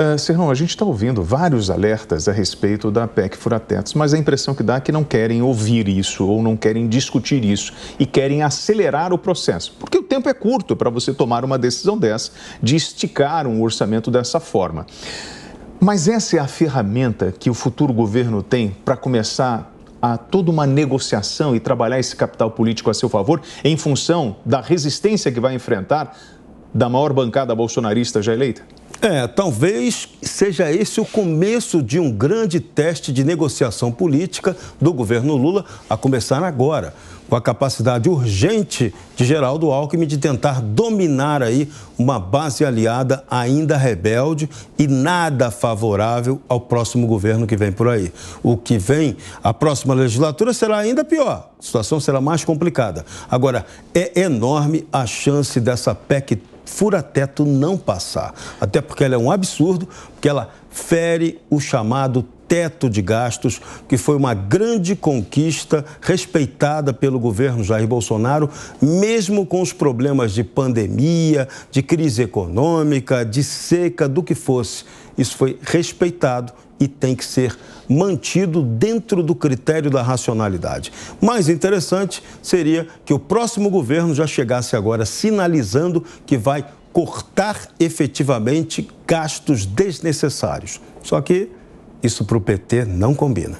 Uh, Serrão, a gente está ouvindo vários alertas a respeito da PEC Furatetos, mas a impressão que dá é que não querem ouvir isso ou não querem discutir isso e querem acelerar o processo, porque o tempo é curto para você tomar uma decisão dessa, de esticar um orçamento dessa forma. Mas essa é a ferramenta que o futuro governo tem para começar a toda uma negociação e trabalhar esse capital político a seu favor em função da resistência que vai enfrentar da maior bancada bolsonarista já eleita? É, talvez seja esse o começo de um grande teste de negociação política do governo Lula, a começar agora, com a capacidade urgente de Geraldo Alckmin de tentar dominar aí uma base aliada ainda rebelde e nada favorável ao próximo governo que vem por aí. O que vem, a próxima legislatura será ainda pior, a situação será mais complicada. Agora, é enorme a chance dessa PEC fura-teto não passar. Até porque ela é um absurdo, porque ela fere o chamado teto de gastos, que foi uma grande conquista respeitada pelo governo Jair Bolsonaro, mesmo com os problemas de pandemia, de crise econômica, de seca, do que fosse. Isso foi respeitado e tem que ser mantido dentro do critério da racionalidade. Mais interessante seria que o próximo governo já chegasse agora sinalizando que vai cortar efetivamente gastos desnecessários. Só que isso para o PT não combina.